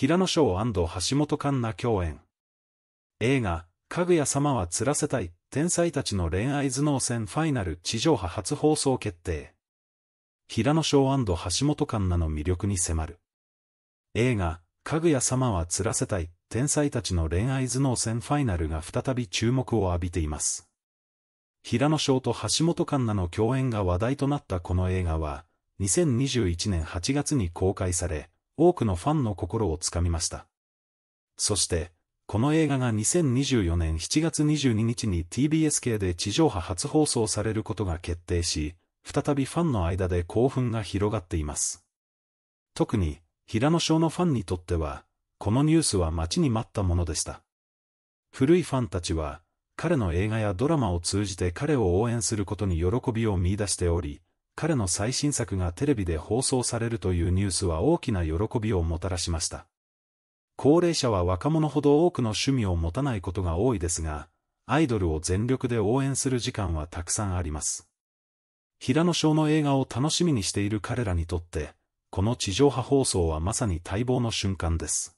平野翔橋本環奈共演。映画、かぐや様は釣らせたい、天才たちの恋愛頭脳戦ファイナル地上波初放送決定。平野翔橋本環奈の魅力に迫る。映画、かぐや様は釣らせたい、天才たちの恋愛頭脳戦ファイナルが再び注目を浴びています。平野翔と橋本環奈の共演が話題となったこの映画は、2021年8月に公開され、多くのファンの心をつかみました。そして、この映画が2024年7月22日に TBS 系で地上波初放送されることが決定し、再びファンの間で興奮が広がっています。特に、平野翔のファンにとっては、このニュースは待ちに待ったものでした。古いファンたちは、彼の映画やドラマを通じて彼を応援することに喜びを見出しており、彼の最新作がテレビで放送されるというニュースは大きな喜びをもたらしました。高齢者は若者ほど多くの趣味を持たないことが多いですが、アイドルを全力で応援する時間はたくさんあります。平野翔の映画を楽しみにしている彼らにとって、この地上波放送はまさに待望の瞬間です。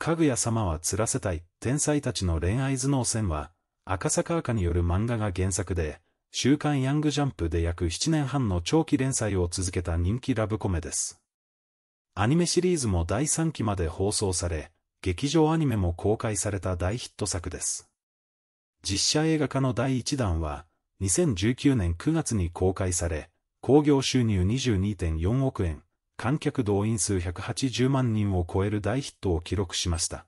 かぐや様は釣らせたい、天才たちの恋愛頭脳戦は、赤坂赤による漫画が原作で、週刊ヤングジャンプで約7年半の長期連載を続けた人気ラブコメです。アニメシリーズも第3期まで放送され、劇場アニメも公開された大ヒット作です。実写映画化の第1弾は、2019年9月に公開され、興行収入22.4億円、観客動員数180万人を超える大ヒットを記録しました。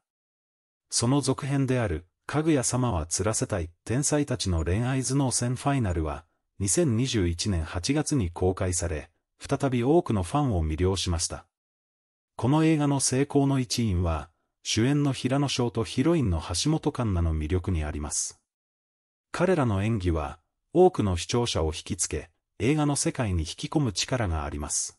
その続編である、かぐや様は釣らせたい天才たちの恋愛頭脳戦ファイナルは、2021年8月に公開され、再び多くのファンを魅了しました。この映画の成功の一因は、主演の平野翔とヒロインの橋本環奈の魅力にあります。彼らの演技は、多くの視聴者を引きつけ、映画の世界に引き込む力があります。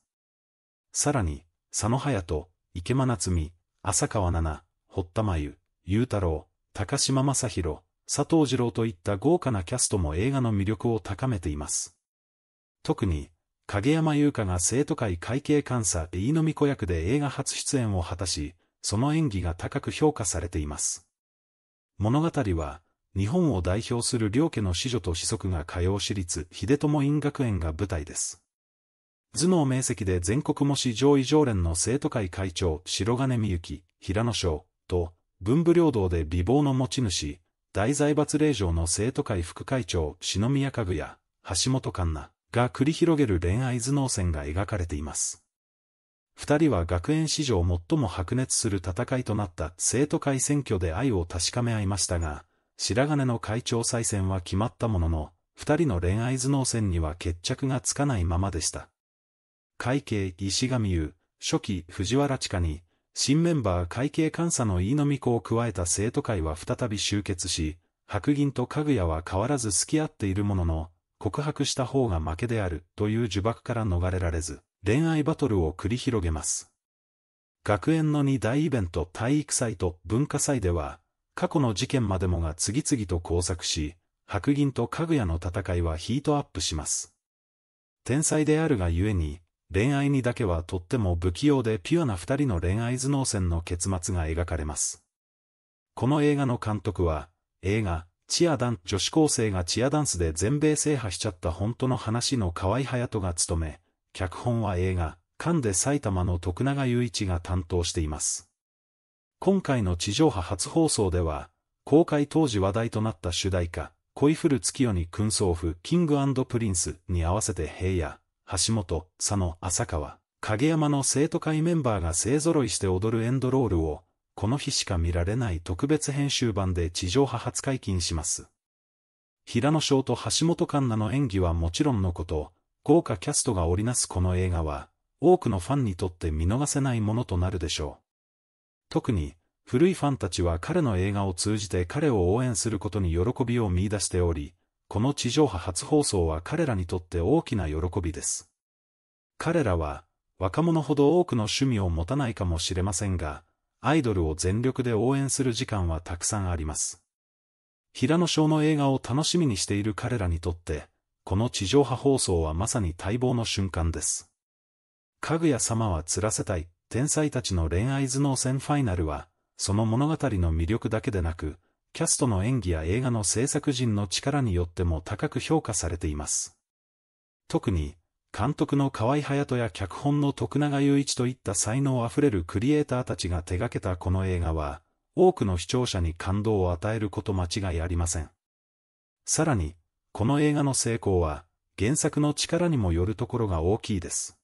さらに、佐野隼人、池間夏美、浅川奈々、堀田真由、雄太郎、高島正宏、佐藤二郎といった豪華なキャストも映画の魅力を高めています。特に、影山優香が生徒会会計監査飯飲み子役で映画初出演を果たし、その演技が高く評価されています。物語は、日本を代表する両家の子女と子息が通う私立秀友院学園が舞台です。頭脳明晰で全国模試上位常連の生徒会会長白金美幸、平野翔と、文武両道で美貌の持ち主、大財閥令嬢の生徒会副会長、篠宮家具や、橋本環奈が繰り広げる恋愛頭脳戦が描かれています。二人は学園史上最も白熱する戦いとなった生徒会選挙で愛を確かめ合いましたが、白金の会長再選は決まったものの、二人の恋愛頭脳戦には決着がつかないままでした。会計石上優、初期藤原地下に、新メンバー会計監査の飯野み子を加えた生徒会は再び集結し、白銀とかぐやは変わらず付き合っているものの、告白した方が負けであるという呪縛から逃れられず、恋愛バトルを繰り広げます。学園の2大イベント体育祭と文化祭では、過去の事件までもが次々と交錯し、白銀とかぐやの戦いはヒートアップします。天才であるがゆえに、恋愛にだけはとっても不器用でピュアな二人の恋愛頭脳戦の結末が描かれます。この映画の監督は、映画、チアダン、女子高生がチアダンスで全米制覇しちゃった本当の話の河合隼人が務め、脚本は映画、カンで埼玉の徳永雄一が担当しています。今回の地上波初放送では、公開当時話題となった主題歌、恋降る月夜に勲章譜、キングプリンスに合わせて平野、橋本、佐野、浅川、影山の生徒会メンバーが勢揃いして踊るエンドロールを、この日しか見られない特別編集版で地上波初解禁します。平野翔と橋本環奈の演技はもちろんのこと、豪華キャストが織りなすこの映画は、多くのファンにとって見逃せないものとなるでしょう。特に、古いファンたちは彼の映画を通じて彼を応援することに喜びを見出しており、この地上波初放送は彼らにとって大きな喜びです。彼らは、若者ほど多くの趣味を持たないかもしれませんが、アイドルを全力で応援する時間はたくさんあります。平野翔の映画を楽しみにしている彼らにとって、この地上波放送はまさに待望の瞬間です。かぐや様は釣らせたい、天才たちの恋愛頭脳戦ファイナルは、その物語の魅力だけでなく、キャストの演技や映画の制作陣の力によっても高く評価されています。特に、監督の河合隼人や脚本の徳永雄一といった才能あふれるクリエイターたちが手掛けたこの映画は、多くの視聴者に感動を与えること間違いありません。さらに、この映画の成功は、原作の力にもよるところが大きいです。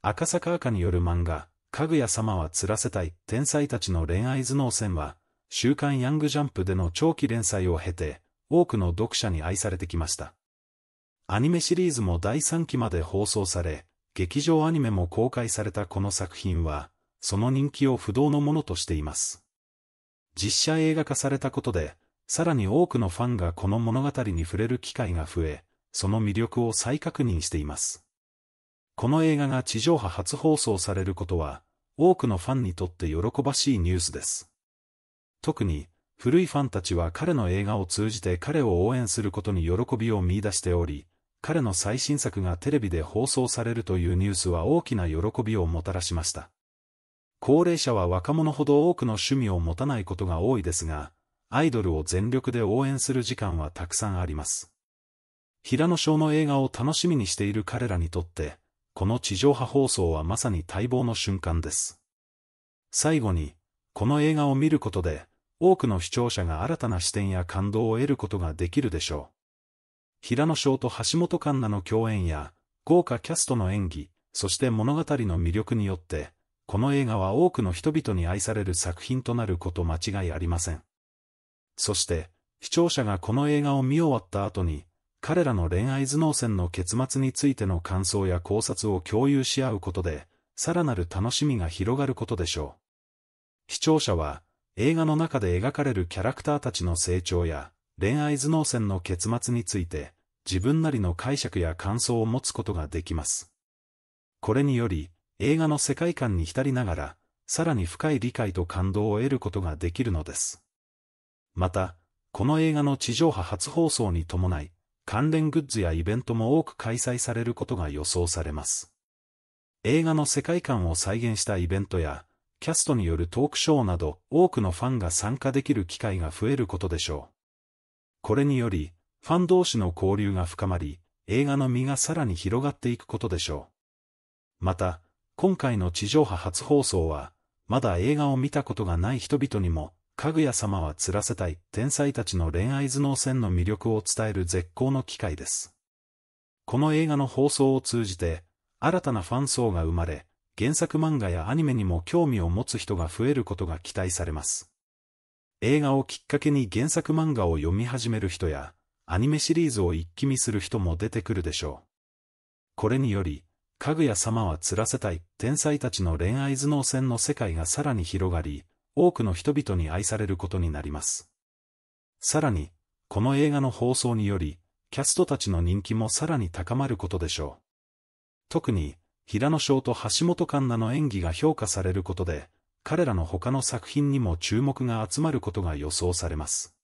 赤坂赤による漫画、かぐや様は釣らせたい、天才たちの恋愛頭脳戦は、週刊ヤングジャンプでの長期連載を経て、多くの読者に愛されてきました。アニメシリーズも第3期まで放送され、劇場アニメも公開されたこの作品は、その人気を不動のものとしています。実写映画化されたことで、さらに多くのファンがこの物語に触れる機会が増え、その魅力を再確認しています。この映画が地上波初放送されることは、多くのファンにとって喜ばしいニュースです。特に、古いファンたちは彼の映画を通じて彼を応援することに喜びを見出しており、彼の最新作がテレビで放送されるというニュースは大きな喜びをもたらしました。高齢者は若者ほど多くの趣味を持たないことが多いですが、アイドルを全力で応援する時間はたくさんあります。平野翔の映画を楽しみにしている彼らにとって、この地上波放送はまさに待望の瞬間です。最後に、この映画を見ることで、多くの視聴者が新たな視点や感動を得ることができるでしょう。平野翔と橋本環奈の共演や、豪華キャストの演技、そして物語の魅力によって、この映画は多くの人々に愛される作品となること間違いありません。そして、視聴者がこの映画を見終わった後に、彼らの恋愛頭脳戦の結末についての感想や考察を共有し合うことで、さらなる楽しみが広がることでしょう。視聴者は、映画の中で描かれるキャラクターたちの成長や、恋愛頭脳戦の結末について、自分なりの解釈や感想を持つことができます。これにより、映画の世界観に浸りながら、さらに深い理解と感動を得ることができるのです。また、この映画の地上波初放送に伴い、関連グッズやイベントも多く開催されることが予想されます。映画の世界観を再現したイベントや、キャストによるトークショーなど多くのファンが参加できる機会が増えることでしょう。これにより、ファン同士の交流が深まり、映画の実がさらに広がっていくことでしょう。また、今回の地上波初放送は、まだ映画を見たことがない人々にも、かぐや様は釣らせたい天才たちの恋愛頭脳戦の魅力を伝える絶好の機会です。この映画の放送を通じて、新たなファン層が生まれ、原作漫画やアニメにも興味を持つ人が増えることが期待されます。映画をきっかけに原作漫画を読み始める人や、アニメシリーズを一気見する人も出てくるでしょう。これにより、かぐや様は釣らせたい天才たちの恋愛頭脳戦の世界がさらに広がり、多くの人々に愛されることになります。さらに、この映画の放送により、キャストたちの人気もさらに高まることでしょう。特に、平野翔と橋本環奈の演技が評価されることで、彼らの他の作品にも注目が集まることが予想されます。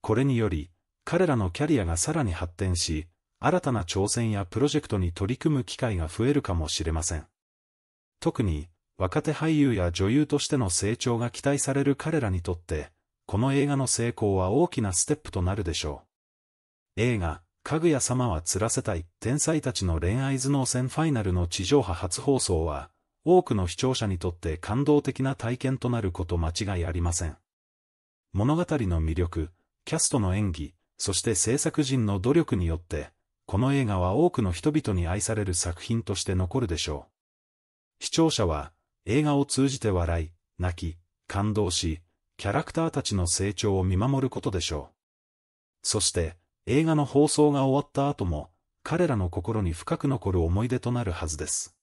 これにより、彼らのキャリアがさらに発展し、新たな挑戦やプロジェクトに取り組む機会が増えるかもしれません。特に、若手俳優や女優としての成長が期待される彼らにとって、この映画の成功は大きなステップとなるでしょう。映画、かぐや様は釣らせたい、天才たちの恋愛頭脳戦ファイナルの地上波初放送は、多くの視聴者にとって感動的な体験となること間違いありません。物語の魅力、キャストの演技、そして制作陣の努力によって、この映画は多くの人々に愛される作品として残るでしょう。視聴者は、映画を通じて笑い、泣き、感動し、キャラクターたちの成長を見守ることでしょう。そして、映画の放送が終わった後も、彼らの心に深く残る思い出となるはずです。